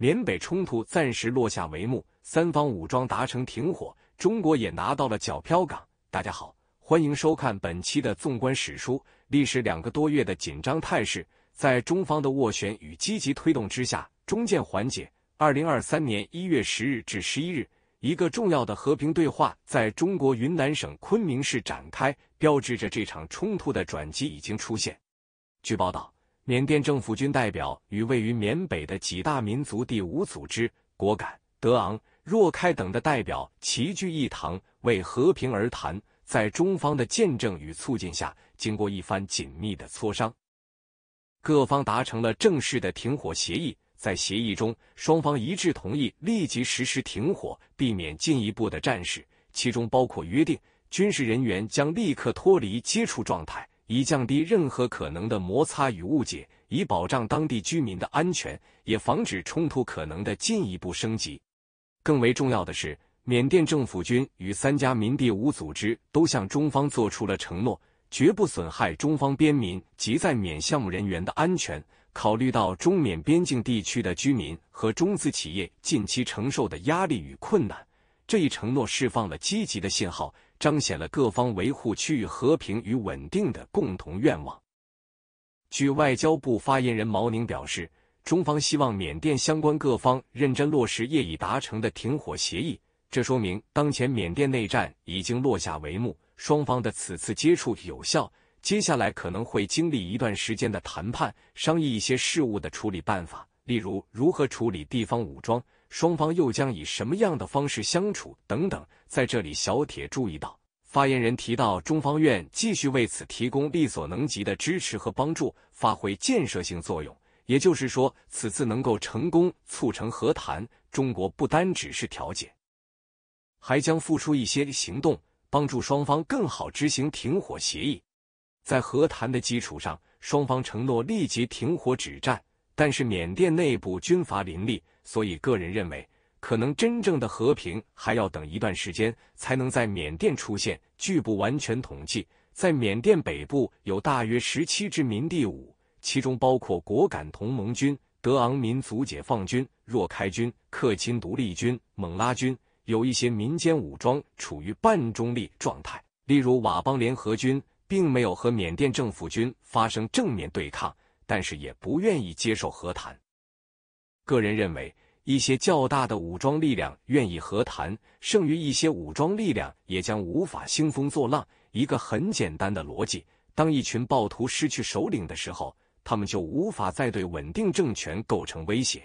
缅北冲突暂时落下帷幕，三方武装达成停火，中国也拿到了角漂港。大家好，欢迎收看本期的《纵观史书》。历时两个多月的紧张态势，在中方的斡旋与积极推动之下，终见缓解。二零二三年一月十日至十一日，一个重要的和平对话在中国云南省昆明市展开，标志着这场冲突的转机已经出现。据报道。缅甸政府军代表与位于缅北的几大民族第五组织果敢、德昂、若开等的代表齐聚一堂，为和平而谈。在中方的见证与促进下，经过一番紧密的磋商，各方达成了正式的停火协议。在协议中，双方一致同意立即实施停火，避免进一步的战事。其中包括约定，军事人员将立刻脱离接触状态。以降低任何可能的摩擦与误解，以保障当地居民的安全，也防止冲突可能的进一步升级。更为重要的是，缅甸政府军与三家民地武组织都向中方做出了承诺，绝不损害中方边民及在缅项目人员的安全。考虑到中缅边境地区的居民和中资企业近期承受的压力与困难，这一承诺释放了积极的信号。彰显了各方维护区域和平与稳定的共同愿望。据外交部发言人毛宁表示，中方希望缅甸相关各方认真落实业已达成的停火协议。这说明当前缅甸内战已经落下帷幕，双方的此次接触有效。接下来可能会经历一段时间的谈判，商议一些事务的处理办法，例如如何处理地方武装。双方又将以什么样的方式相处？等等，在这里，小铁注意到发言人提到，中方愿继续为此提供力所能及的支持和帮助，发挥建设性作用。也就是说，此次能够成功促成和谈，中国不单只是调解，还将付出一些行动，帮助双方更好执行停火协议。在和谈的基础上，双方承诺立即停火止战，但是缅甸内部军阀林立。所以，个人认为，可能真正的和平还要等一段时间，才能在缅甸出现。据不完全统计，在缅甸北部有大约十七支民地武，其中包括果敢同盟军、德昂民族解放军、若开军、克钦独立军、勐拉军，有一些民间武装处于半中立状态，例如佤邦联合军，并没有和缅甸政府军发生正面对抗，但是也不愿意接受和谈。个人认为，一些较大的武装力量愿意和谈，剩余一些武装力量也将无法兴风作浪。一个很简单的逻辑：当一群暴徒失去首领的时候，他们就无法再对稳定政权构成威胁。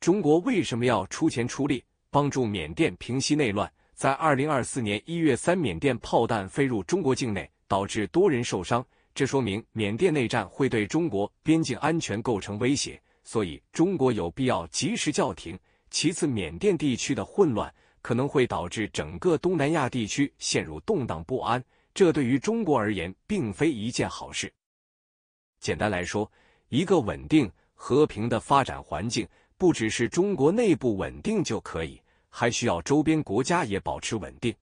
中国为什么要出钱出力帮助缅甸平息内乱？在二零二四年一月三，缅甸炮弹飞入中国境内，导致多人受伤。这说明缅甸内战会对中国边境安全构成威胁。所以，中国有必要及时叫停。其次，缅甸地区的混乱可能会导致整个东南亚地区陷入动荡不安，这对于中国而言并非一件好事。简单来说，一个稳定、和平的发展环境，不只是中国内部稳定就可以，还需要周边国家也保持稳定。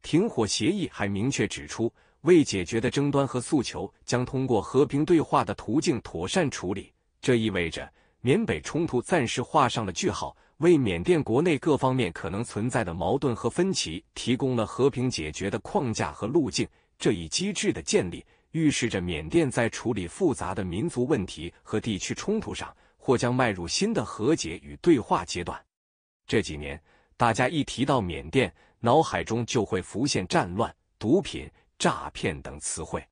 停火协议还明确指出，未解决的争端和诉求将通过和平对话的途径妥善处理。这意味着缅北冲突暂时画上了句号，为缅甸国内各方面可能存在的矛盾和分歧提供了和平解决的框架和路径。这一机制的建立，预示着缅甸在处理复杂的民族问题和地区冲突上，或将迈入新的和解与对话阶段。这几年，大家一提到缅甸，脑海中就会浮现战乱、毒品、诈骗等词汇。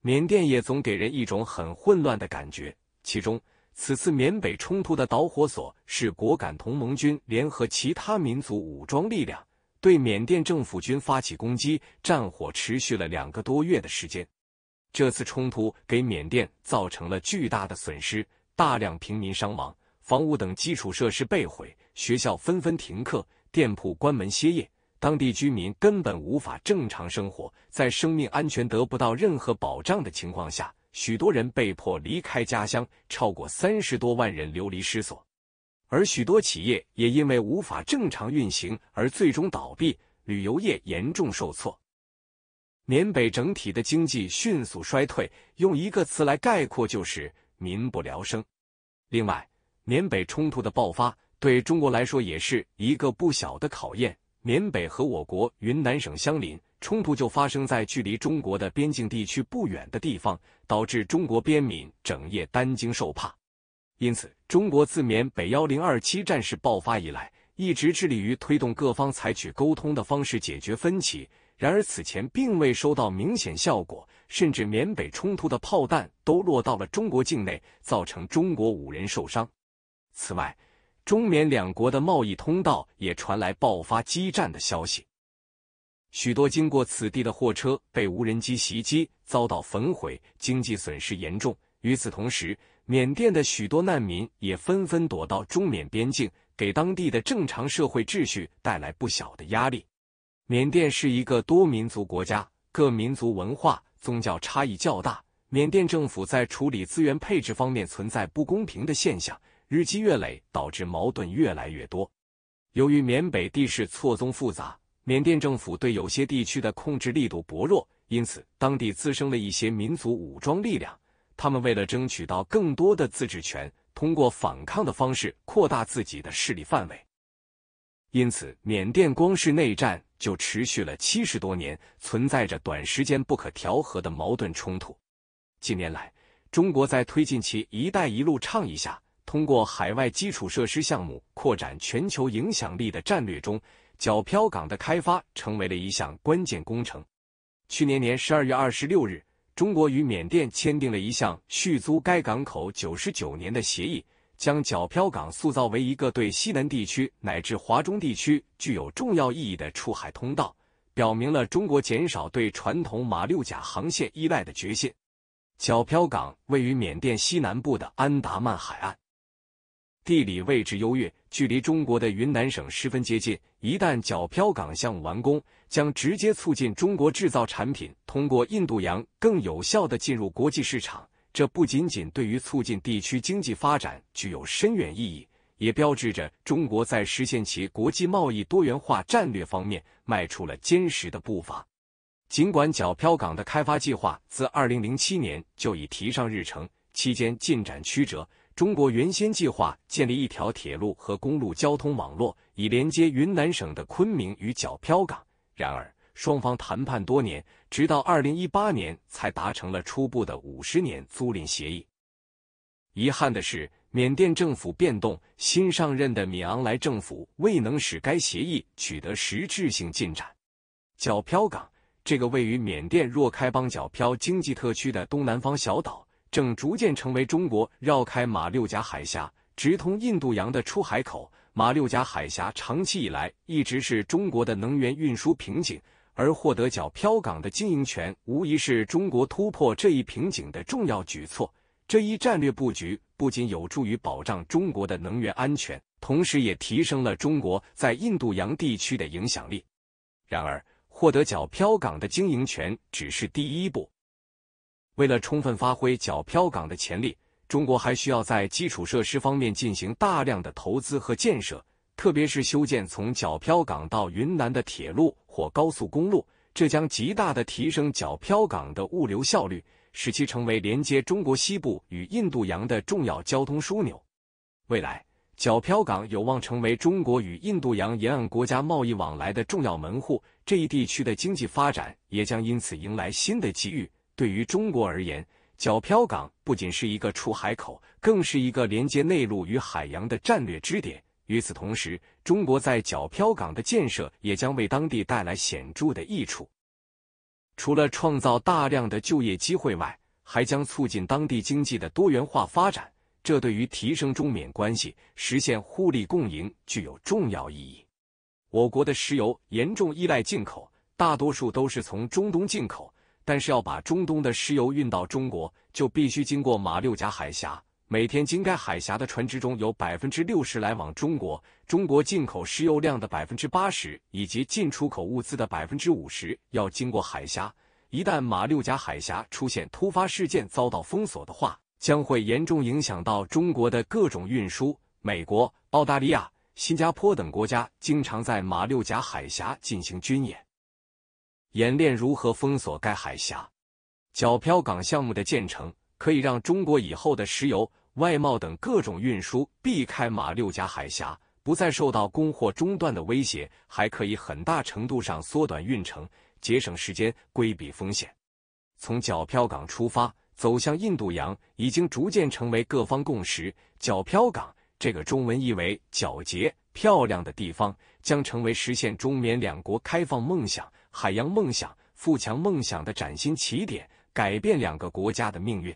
缅甸也总给人一种很混乱的感觉。其中，此次缅北冲突的导火索是果敢同盟军联合其他民族武装力量对缅甸政府军发起攻击，战火持续了两个多月的时间。这次冲突给缅甸造成了巨大的损失，大量平民伤亡，房屋等基础设施被毁，学校纷纷停课，店铺关门歇业，当地居民根本无法正常生活，在生命安全得不到任何保障的情况下。许多人被迫离开家乡，超过三十多万人流离失所，而许多企业也因为无法正常运行而最终倒闭，旅游业严重受挫，缅北整体的经济迅速衰退。用一个词来概括，就是民不聊生。另外，缅北冲突的爆发对中国来说也是一个不小的考验。缅北和我国云南省相邻。冲突就发生在距离中国的边境地区不远的地方，导致中国边民整夜担惊受怕。因此，中国自缅北幺零二七战事爆发以来，一直致力于推动各方采取沟通的方式解决分歧。然而，此前并未收到明显效果，甚至缅北冲突的炮弹都落到了中国境内，造成中国五人受伤。此外，中缅两国的贸易通道也传来爆发激战的消息。许多经过此地的货车被无人机袭击，遭到焚毁，经济损失严重。与此同时，缅甸的许多难民也纷纷躲到中缅边境，给当地的正常社会秩序带来不小的压力。缅甸是一个多民族国家，各民族文化、宗教差异较大。缅甸政府在处理资源配置方面存在不公平的现象，日积月累，导致矛盾越来越多。由于缅北地势错综复杂。缅甸政府对有些地区的控制力度薄弱，因此当地滋生了一些民族武装力量。他们为了争取到更多的自治权，通过反抗的方式扩大自己的势力范围。因此，缅甸光是内战就持续了七十多年，存在着短时间不可调和的矛盾冲突。近年来，中国在推进其“一带一路”倡议下，通过海外基础设施项目扩展全球影响力的战略中。皎漂港的开发成为了一项关键工程。去年年十二月二十六日，中国与缅甸签订了一项续租该港口九十九年的协议，将皎漂港塑造为一个对西南地区乃至华中地区具有重要意义的出海通道，表明了中国减少对传统马六甲航线依赖的决心。皎漂港位于缅甸西南部的安达曼海岸。地理位置优越，距离中国的云南省十分接近。一旦皎漂港项目完工，将直接促进中国制造产品通过印度洋更有效的进入国际市场。这不仅仅对于促进地区经济发展具有深远意义，也标志着中国在实现其国际贸易多元化战略方面迈出了坚实的步伐。尽管皎漂港的开发计划自2007年就已提上日程，期间进展曲折。中国原先计划建立一条铁路和公路交通网络，以连接云南省的昆明与皎漂港。然而，双方谈判多年，直到2018年才达成了初步的50年租赁协议。遗憾的是，缅甸政府变动，新上任的米昂莱政府未能使该协议取得实质性进展。皎漂港，这个位于缅甸若开邦皎漂经济特区的东南方小岛。正逐渐成为中国绕开马六甲海峡、直通印度洋的出海口。马六甲海峡长期以来一直是中国的能源运输瓶颈，而获得角漂港的经营权，无疑是中国突破这一瓶颈的重要举措。这一战略布局不仅有助于保障中国的能源安全，同时也提升了中国在印度洋地区的影响力。然而，获得角漂港的经营权只是第一步。为了充分发挥角漂港的潜力，中国还需要在基础设施方面进行大量的投资和建设，特别是修建从角漂港到云南的铁路或高速公路。这将极大的提升角漂港的物流效率，使其成为连接中国西部与印度洋的重要交通枢纽。未来，角漂港有望成为中国与印度洋沿岸国家贸易往来的重要门户，这一地区的经济发展也将因此迎来新的机遇。对于中国而言，角漂港不仅是一个出海口，更是一个连接内陆与海洋的战略支点。与此同时，中国在角漂港的建设也将为当地带来显著的益处。除了创造大量的就业机会外，还将促进当地经济的多元化发展。这对于提升中缅关系、实现互利共赢具有重要意义。我国的石油严重依赖进口，大多数都是从中东进口。但是要把中东的石油运到中国，就必须经过马六甲海峡。每天经该海峡的船只中有百分之六十来往中国，中国进口石油量的百分之八十以及进出口物资的百分之五十要经过海峡。一旦马六甲海峡出现突发事件遭到封锁的话，将会严重影响到中国的各种运输。美国、澳大利亚、新加坡等国家经常在马六甲海峡进行军演。演练如何封锁该海峡。角漂港项目的建成可以让中国以后的石油、外贸等各种运输避开马六甲海峡，不再受到供货中断的威胁，还可以很大程度上缩短运程，节省时间，规避风险。从角漂港出发走向印度洋，已经逐渐成为各方共识。角漂港这个中文意为“皎洁”。漂亮的地方将成为实现中缅两国开放梦想、海洋梦想、富强梦想的崭新起点，改变两个国家的命运。